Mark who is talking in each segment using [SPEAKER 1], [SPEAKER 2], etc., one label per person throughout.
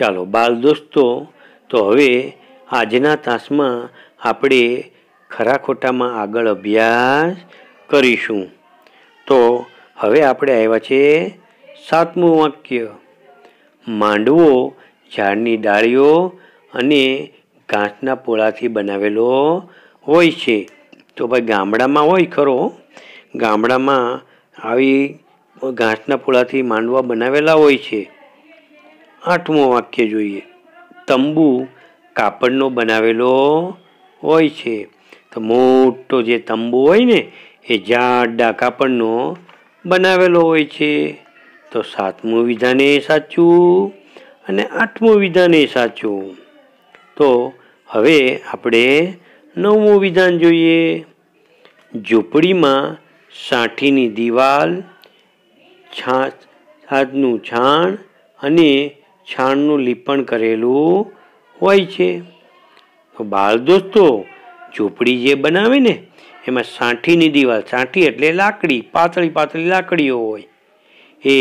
[SPEAKER 1] ચાલો બાલ દોસ્તો તો હવે આજના તાસમાં આપણે ખરા ખોટામાં આગળ અભ્યાસ કરીશું તો હવે આપણે આવ્યા છે સાતમું વાક્ય માંડવો ઝાડની ડાળીઓ અને ઘાસના પોળાથી બનાવેલો હોય છે તો ભાઈ ગામડામાં હોય ખરો ગામડામાં આવી ઘાસના પોળાથી માંડવા બનાવેલા હોય છે આઠમું વાક્ય જોઈએ તંબુ કાપડનો બનાવેલો હોય છે તો મોટો જે તંબુ હોય ને એ જાડા કાપડનો બનાવેલો હોય છે તો સાતમું વિધાન એ સાચું અને આઠમું વિધાન એ સાચું તો હવે આપણે નવમું વિધાન જોઈએ ઝૂંપડીમાં સાંઠીની દિવાલ છાં છાજનું છાણ અને છાણનું લીપણ કરેલું હોય છે તો બાળ દોસ્તો ઝૂંપડી જે બનાવે ને એમાં સાંઠીની દિવાલ સાંઠી એટલે લાકડી પાતળી પાતળી લાકડીઓ હોય એ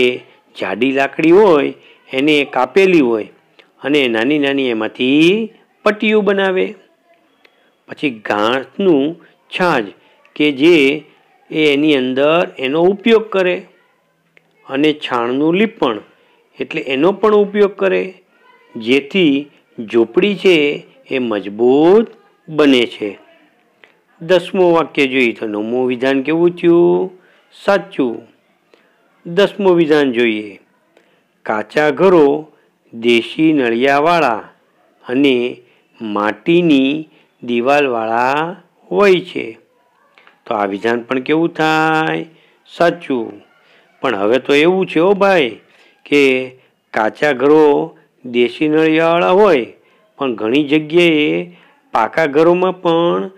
[SPEAKER 1] જાડી લાકડી હોય એને કાપેલી હોય અને નાની નાની એમાંથી પટ્ટીઓ બનાવે પછી ઘાસનું છાજ કે જે એની અંદર એનો ઉપયોગ કરે અને છાણનું લીપણ એટલે એનો પણ ઉપયોગ કરે જેથી ઝૂંપડી છે એ મજબૂત બને છે દસમું વાક્ય જોઈએ તો નવમું વિધાન કેવું થયું સાચું દસમું વિધાન જોઈએ કાચા ઘરો દેશી નળિયાવાળા અને માટીની દિવાલવાળા હોય છે તો આ વિધાન પણ કેવું થાય સાચું પણ હવે તો એવું છે ઓ ભાઈ કે કાચા ઘરો દેશી નળિયાવાળા હોય પણ ઘણી જગ્યાએ પાકા ઘરોમાં પણ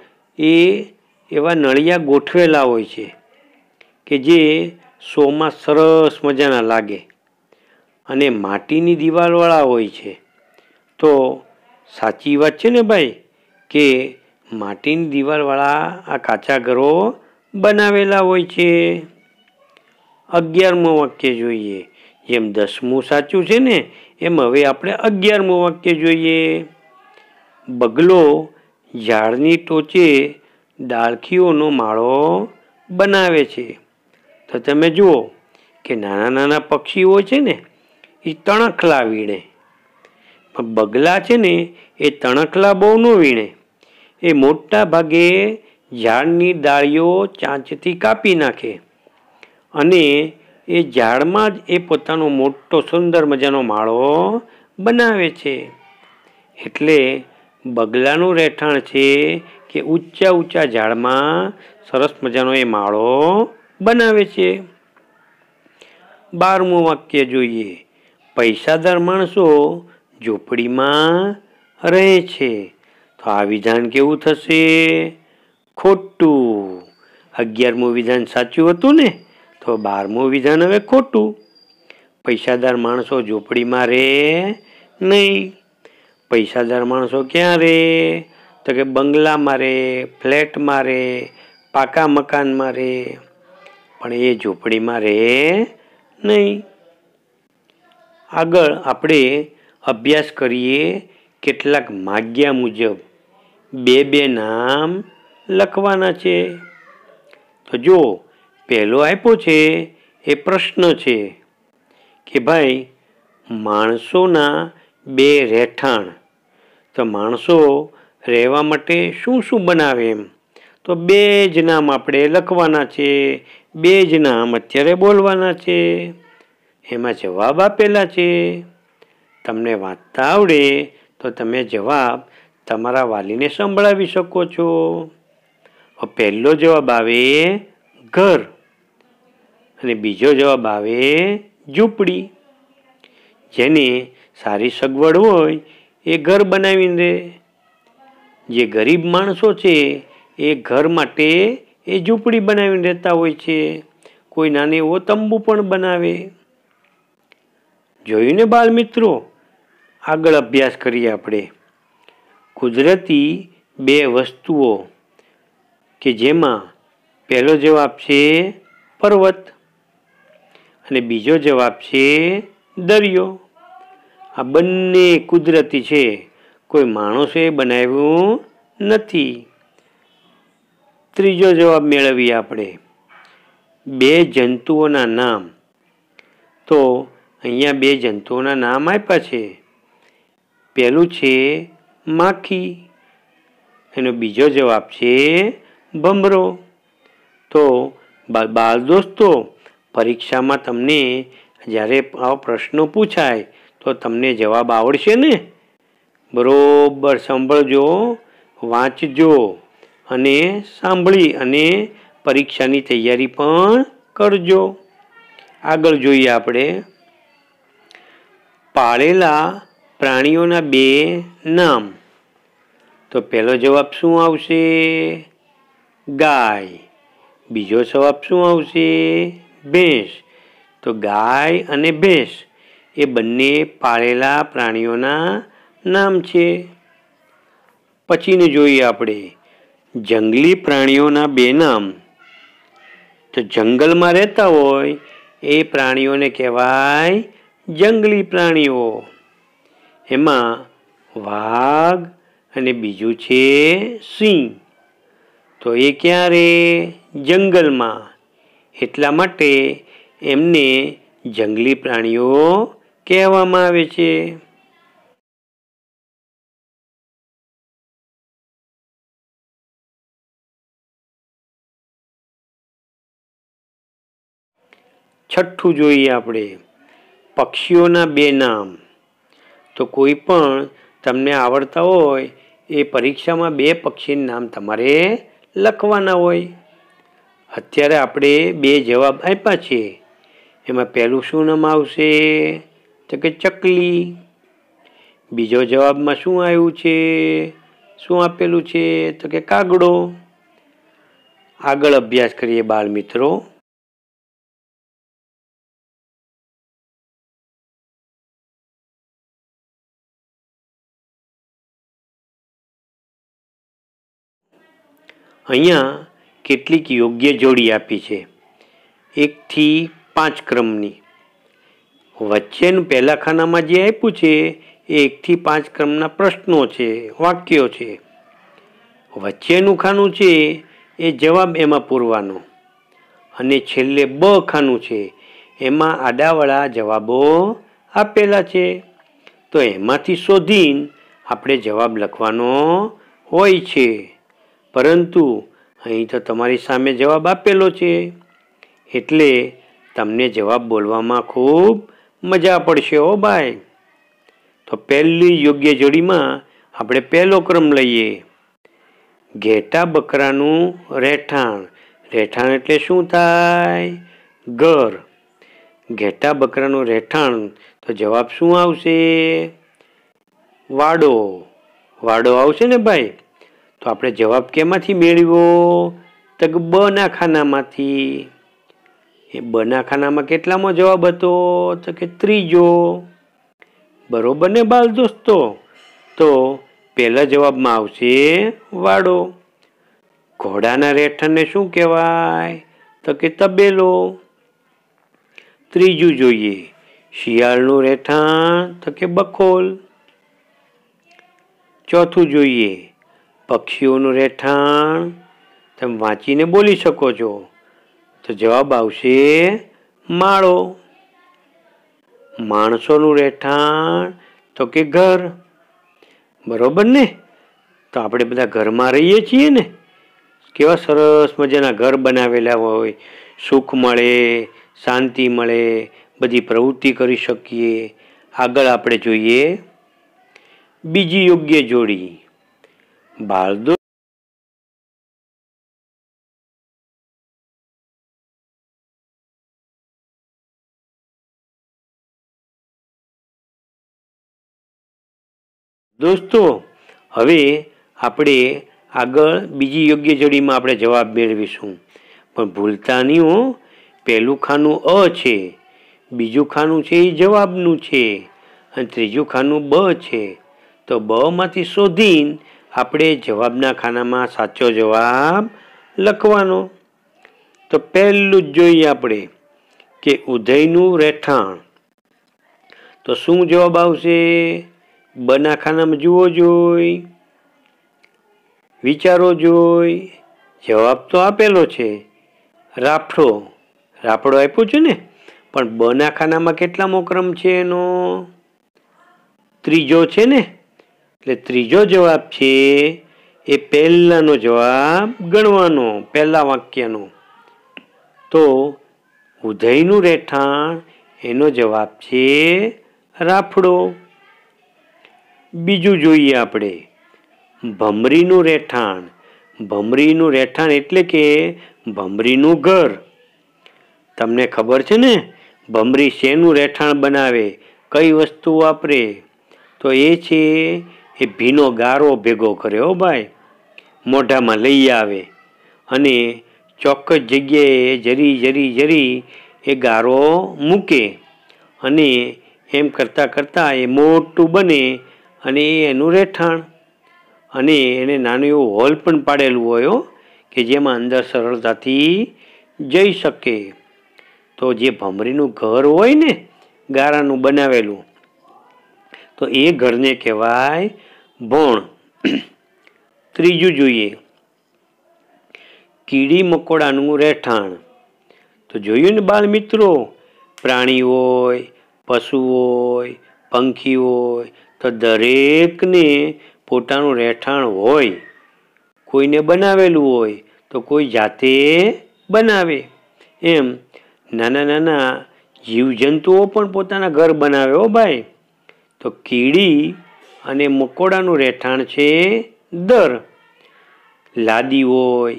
[SPEAKER 1] એ એવા નળિયા ગોઠવેલા હોય છે કે જે શોમાં સરસ મજાના લાગે અને માટીની દિવાલવાળા હોય છે તો સાચી વાત છે ને ભાઈ કે માટીની દિવાલવાળા આ કાચા ઘરો બનાવેલા હોય છે અગિયારમો વાક્ય જોઈએ જેમ દસમું સાચું છે ને એમ હવે આપણે અગિયારમું વાક્ય જોઈએ બગલો ઝાડની ટોચે ડાળખીઓનો માળો બનાવે છે તો તમે જુઓ કે નાના નાના પક્ષીઓ છે ને એ તણખલા વીણે પણ બગલા છે ને એ તણખલા બહુ ન વીણે એ મોટા ભાગે ઝાડની ડાળીઓ ચાંચથી કાપી નાખે અને એ ઝાડમાં જ એ પોતાનો મોટો સુંદર મજાનો માળો બનાવે છે એટલે બગલાનું રહેઠાણ છે કે ઊંચા ઊંચા ઝાડમાં સરસ મજાનો એ માળો બનાવે છે બારમું વાક્ય જોઈએ પૈસાદાર માણસો ઝૂંપડીમાં રહે છે તો આ વિધાન કેવું થશે ખોટું અગિયારમું વિધાન સાચું હતું ને તો બારમું વિધાન હવે ખોટું પૈસાદાર માણસો ઝૂંપડીમાં રે નહીં પૈસાદાર માણસો ક્યાં રે તો કે બંગલામાં રહે ફ્લેટમાં રહે પાકા મકાનમાં રહે પણ એ ઝૂંપડીમાં રે નહીં આગળ આપણે અભ્યાસ કરીએ કેટલાક માગ્યા મુજબ બે બે નામ લખવાના છે તો જો પહેલો આપ્યો છે એ પ્રશ્ન છે કે ભાઈ માણસોના બે રહેઠાણ તો માણસો રહેવા માટે શું શું બનાવે એમ તો બે જ નામ આપણે લખવાના છે બે જ નામ અત્યારે બોલવાના છે એમાં જવાબ આપેલા છે તમને વાંચતા આવડે તો તમે જવાબ તમારા વાલીને સંભળાવી શકો છો પહેલો જવાબ આવે ઘર અને બીજો જવાબ આવે ઝૂંપડી જેને સારી સગવડ હોય એ ઘર બનાવીને રહે જે ગરીબ માણસો છે એ ઘર માટે એ ઝૂંપડી બનાવીને રહેતા હોય છે કોઈ નાને એવો તંબુ પણ બનાવે જોયું બાળ મિત્રો આગળ અભ્યાસ કરીએ આપણે કુદરતી બે વસ્તુઓ કે જેમાં પહેલો જવાબ છે પર્વત અને બીજો જવાબ છે દરિયો આ બંને કુદરતી છે કોઈ માણસોએ બનાવ્યું નથી ત્રીજો જવાબ મેળવીએ આપણે બે જંતુઓના નામ તો અહીંયા બે જંતુઓના નામ આપ્યા છે પહેલું છે માખી એનો બીજો જવાબ છે ભમરો તો બાલ દોસ્તો પરીક્ષામાં તમને જ્યારે આ પ્રશ્નો પૂછાય તો તમને જવાબ આવડશે ને બરાબર સાંભળજો વાંચજો અને સાંભળી અને પરીક્ષાની તૈયારી પણ કરજો આગળ જોઈએ આપણે પાળેલા પ્રાણીઓના બે નામ તો પહેલો જવાબ શું આવશે ગાય બીજો જવાબ શું આવશે ભેંસ તો ગાય અને ભેંસ એ બંને પાળેલા પ્રાણીઓના નામ છે પછીને જોઈએ આપણે જંગલી પ્રાણીઓના બે નામ તો જંગલમાં રહેતા હોય એ પ્રાણીઓને કહેવાય જંગલી પ્રાણીઓ એમાં વાઘ અને બીજું છે સિંહ તો એ ક્યારે જંગલમાં એટલા માટે એમને જંગલી પ્રાણીઓ કહેવામાં આવે છે છઠ્ઠું જોઈએ આપણે પક્ષીઓના બે નામ તો કોઈ પણ તમને આવડતા હોય એ પરીક્ષામાં બે પક્ષીનું નામ તમારે લખવાના હોય અત્યારે આપણે બે જવાબ આપ્યા છે એમાં પહેલું શું નામ આવશે તો કે ચકલી બીજો જવાબમાં શું આવ્યું છે શું આપેલું છે તો કે કાગડો આગળ અભ્યાસ કરીએ બાળ મિત્રો અહીંયા કેટલીક યોગ્ય જોડી આપી છે એકથી પાંચ ક્રમની વચ્ચેનું પહેલા ખાનામાં જે આપ્યું છે એ એકથી પાંચ ક્રમના પ્રશ્નો છે વાક્યો છે વચ્ચેનું ખાનું છે એ જવાબ એમાં પૂરવાનો અને છેલ્લે બ ખાનું છે એમાં આડાવાળા જવાબો આપેલા છે તો એમાંથી શોધીને આપણે જવાબ લખવાનો હોય છે પરંતુ અહીં તો તમારી સામે જવાબ આપેલો છે એટલે તમને જવાબ બોલવામાં ખૂબ મજા પડશે હો ભાઈ તો પહેલી યોગ્ય જોડીમાં આપણે પહેલો ક્રમ લઈએ ઘેટા બકરાનું રહેઠાણ રહેઠાણ એટલે શું થાય ઘર ઘેટા બકરાનું રહેઠાણ તો જવાબ શું આવશે વાડો વાડો આવશે ને ભાઈ તો આપણે જવાબ કેમાંથી મેળવ્યો તો કે ખાનામાંથી એ બ ખાનામાં કેટલામાં જવાબ હતો તો કે ત્રીજો બરોબર ને બાલ દોસ્તો તો પહેલા જવાબમાં આવશે વાડો ઘોડાના રહેઠાણને શું કહેવાય તો કે તબેલો ત્રીજું જોઈએ શિયાળનું રહેઠાણ તો કે બખોલ ચોથું જોઈએ પક્ષીઓનું રહેઠાણ તમે વાંચીને બોલી શકો છો તો જવાબ આવશે માળો માણસોનું રહેઠાણ તો કે ઘર બરોબર ને તો આપણે બધા ઘરમાં રહીએ છીએ ને કેવા સરસ મજાના ઘર બનાવેલા હોય સુખ મળે શાંતિ મળે બધી પ્રવૃત્તિ કરી શકીએ આગળ આપણે જોઈએ બીજી યોગ્ય જોડી baldu દોસ્તો હવે આપણે આગળ બીજી યોગ્ય જોડીમાં આપણે જવાબ મેળવીશું પણ ભૂલતા નહીં હો પહેલું ખાનું અ છે બીજું ખાનું છે એ જવાબનું છે અને ત્રીજું ખાનું બ છે તો બમાંથી શોધીને આપણે જવાબના ખાનામાં સાચો જવાબ લખવાનો તો પહેલું જ જોઈએ આપણે કે ઉદયનું રહેઠાણ તો શું જવાબ આવશે બના ખાનામાં જુઓ જોઈ વિચારો જોઈ જવાબ તો આપેલો છે રાફડો રાફડો આપ્યો છે ને પણ બના ખાનામાં કેટલામો ક્રમ છે એનો ત્રીજો છે ને એટલે ત્રીજો જવાબ છે એ પહેલાંનો જવાબ ગણવાનો પહેલાં વાક્યનો તો ઉધયનું રહેઠાણ એનો જવાબ છે રાફડો બીજું જોઈએ આપણે ભમરીનું રહેઠાણ ભમરીનું રહેઠાણ એટલે કે ભમરીનું ઘર તમને ખબર છે ને ભમરી શેનું રહેઠાણ બનાવે કઈ વસ્તુ વાપરે તો એ છે એ ભીનો ગારો ભેગો કર્યો ભાઈ મોઢામાં લઈ આવે અને ચોક્કસ જગ્યાએ જરી જરી જરી એ ગારો મૂકે અને એમ કરતાં કરતાં એ મોટું બને અને એનું રહેઠાણ અને એને નાનું એવું હોલ પણ પાડેલું હોય કે જેમાં અંદર સરળતાથી જઈ શકે તો જે ભમરીનું ઘર હોય ને ગારાનું બનાવેલું તો એ ઘરને કહેવાય ભોણ ત્રીજું જોઈએ કીડી મકોડાનું રહેઠાણ તો જોયું ને બાળ મિત્રો પ્રાણી હોય પશુ હોય પંખી હોય તો દરેકને પોતાનું રહેઠાણ હોય કોઈને બનાવેલું હોય તો કોઈ જાતે બનાવે એમ નાના નાના જીવજંતુઓ પણ પોતાના ઘર બનાવે હો ભાઈ તો કીડી અને મકોડાનું રહેઠાણ છે દર લાદી હોય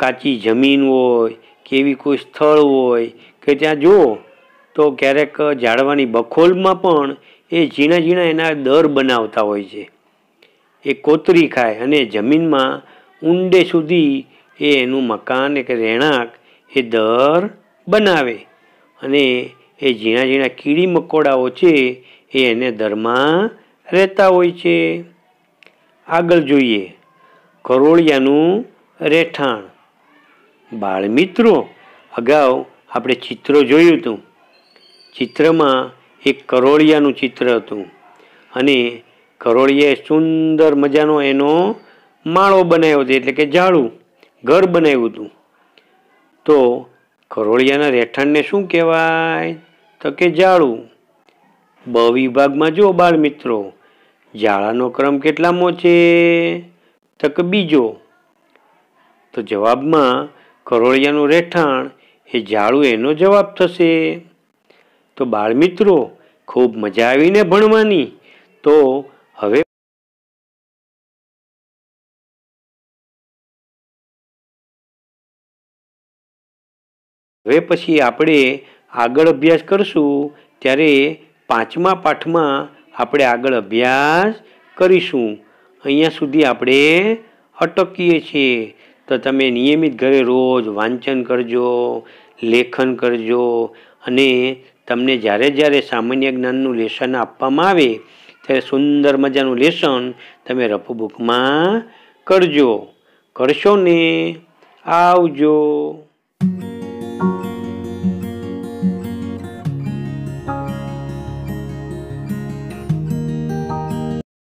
[SPEAKER 1] કાચી જમીન હોય કે એવી કોઈ સ્થળ હોય કે ત્યાં જુઓ તો ક્યારેક ઝાડવાની બખોલમાં પણ એ ઝીણા ઝીણા એના દર બનાવતા હોય છે એ કોતરી ખાય અને જમીનમાં ઊંડે સુધી એ એનું મકાન કે રહેણાંક એ દર બનાવે અને એ ઝીણા ઝીણા કીડી મકોડાઓ છે એ એને દરમાં રહેતા હોય છે આગળ જોઈએ કરોળિયાનું રહેઠાણ બાળમિત્રો અગાઉ આપણે ચિત્ર જોયું હતું ચિત્રમાં એક કરોળિયાનું ચિત્ર હતું અને કરોળિયાએ સુંદર મજાનો એનો માળો બનાવ્યો હતો એટલે કે ઝાડું ઘર બનાવ્યું હતું તો કરોળિયાના રહેઠાણને શું કહેવાય તો કે જાળું બ વિભાગમાં જો બાળ મિત્રો જાળાનો ક્રમ કેટલામો છે તક બીજો તો જવાબમાં કરોળિયાનું રહેઠાણ એ જાળું એનો જવાબ થશે તો બાળ મિત્રો ખૂબ મજા આવીને ભણવાની તો હવે હવે પછી આપણે આગળ અભ્યાસ કરશું ત્યારે પાંચમા પાઠમાં આપણે આગળ અભ્યાસ કરીશું અહીંયા સુધી આપણે અટકીએ છીએ તો તમે નિયમિત ઘરે રોજ વાંચન કરજો લેખન કરજો અને તમને જ્યારે જ્યારે સામાન્ય જ્ઞાનનું લેસન આપવામાં આવે ત્યારે સુંદર મજાનું લેસન તમે રફુ કરજો કરશો ને આવજો